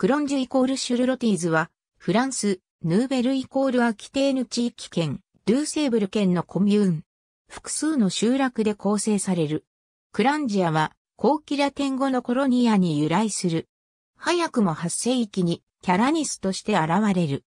クロンジュイコールシュルロティーズは、フランス、ヌーベルイコールアキテーヌ地域圏、ドゥーセーブル圏のコミューン。複数の集落で構成される。クランジアは、高期ラ天語のコロニアに由来する。早くも8世紀にキャラニスとして現れる。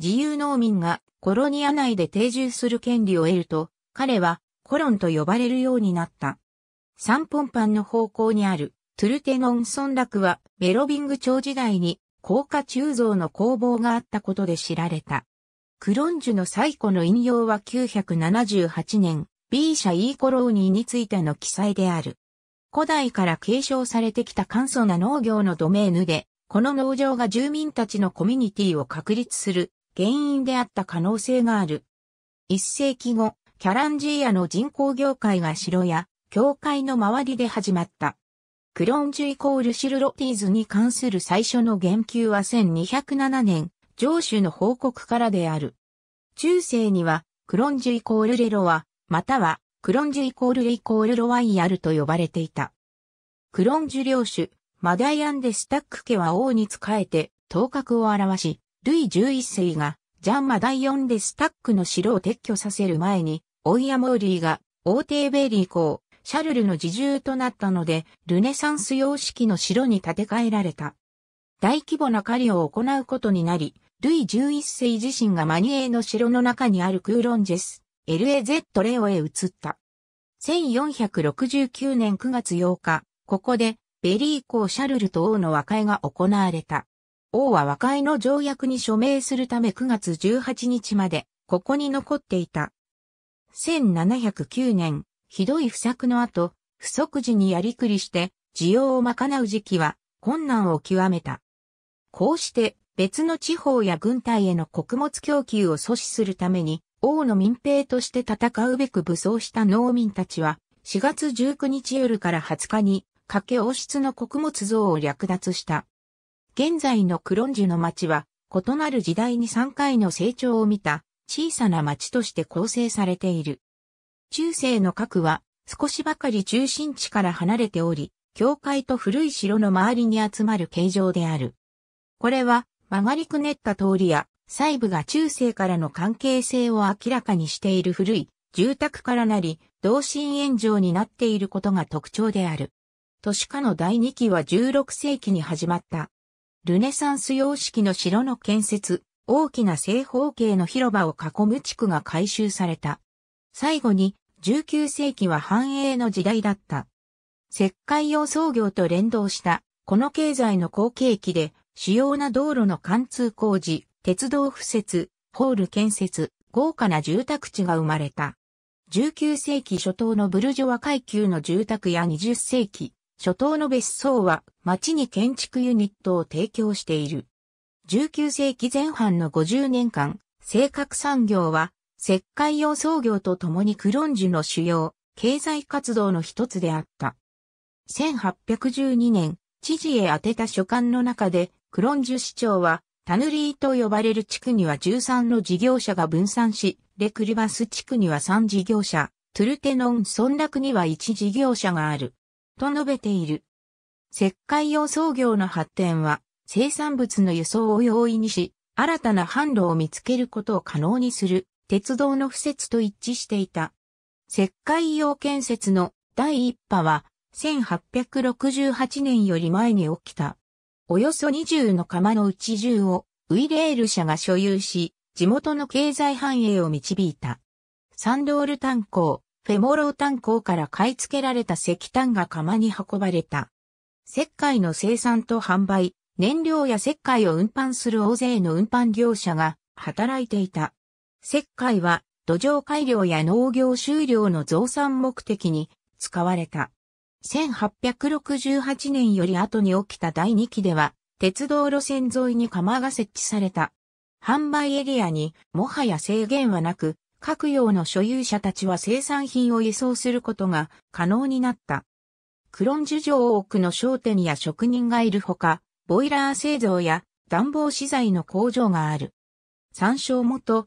自由農民がコロニア内で定住する権利を得ると、彼はコロンと呼ばれるようになった。三本パンの方向にあるトゥルテノン村落はメロビング朝時代に高架鋳造の工房があったことで知られた。クロンジュの最古の引用は978年、B 社 E コローニーについての記載である。古代から継承されてきた簡素な農業のドメーヌで、この農場が住民たちのコミュニティを確立する原因であった可能性がある。一世紀後、キャランジーヤの人工業界が城や教会の周りで始まった。クロンジュイコールシルロティーズに関する最初の言及は1207年、上主の報告からである。中世には、クロンジュイコールレロは、または、クロンジュイコールレイコールロワイヤルと呼ばれていた。クロンジュ領主、マダイアン・デ・スタック家は王に仕えて、頭角を表し、ルイ11世が、ジャン・マダイオン・デ・スタックの城を撤去させる前に、オイア・モーリーが、王帝ベイリー公、シャルルの自重となったので、ルネサンス様式の城に建て替えられた。大規模な狩りを行うことになり、ルイ11世自身がマニエーの城の中にあるクーロンジェス、LAZ レオへ移った。1469年9月8日、ここで、ベリー公シャルルと王の和解が行われた。王は和解の条約に署名するため9月18日まで、ここに残っていた。1709年、ひどい不作の後、不足時にやりくりして需要を賄う時期は困難を極めた。こうして別の地方や軍隊への穀物供給を阻止するために王の民兵として戦うべく武装した農民たちは4月19日夜から20日にかけ王室の穀物像を略奪した。現在のクロンジュの町は異なる時代に3回の成長を見た小さな町として構成されている。中世の核は少しばかり中心地から離れており、教会と古い城の周りに集まる形状である。これは曲がりくねった通りや細部が中世からの関係性を明らかにしている古い住宅からなり、同心円状になっていることが特徴である。都市化の第2期は16世紀に始まった。ルネサンス様式の城の建設、大きな正方形の広場を囲む地区が改修された。最後に19世紀は繁栄の時代だった。石灰用創業と連動したこの経済の後継機で主要な道路の貫通工事、鉄道敷設、ホール建設、豪華な住宅地が生まれた。19世紀初頭のブルジョワ階級の住宅や20世紀初頭の別荘は町に建築ユニットを提供している。19世紀前半の50年間、生活産業は石灰用創業とともにクロンジュの主要、経済活動の一つであった。1812年、知事へ宛てた書簡の中で、クロンジュ市長は、タヌリーと呼ばれる地区には13の事業者が分散し、レクルバス地区には3事業者、トゥルテノン村落には1事業者がある。と述べている。石灰用創業の発展は、生産物の輸送を容易にし、新たな販路を見つけることを可能にする鉄道の敷設と一致していた。石灰用建設の第一波は1868年より前に起きた。およそ20の釜のうち10をウィレール社が所有し、地元の経済繁栄を導いた。サンドール炭鉱、フェモロー炭鉱から買い付けられた石炭が釜に運ばれた。石灰の生産と販売、燃料や石灰を運搬する大勢の運搬業者が働いていた。石灰は土壌改良や農業収量の増産目的に使われた。1868年より後に起きた第2期では、鉄道路線沿いに釜が設置された。販売エリアにもはや制限はなく、各用の所有者たちは生産品を輸送することが可能になった。クロン樹上城多くの商店や職人がいるほか、ボイラー製造や暖房資材の工場がある。参照元、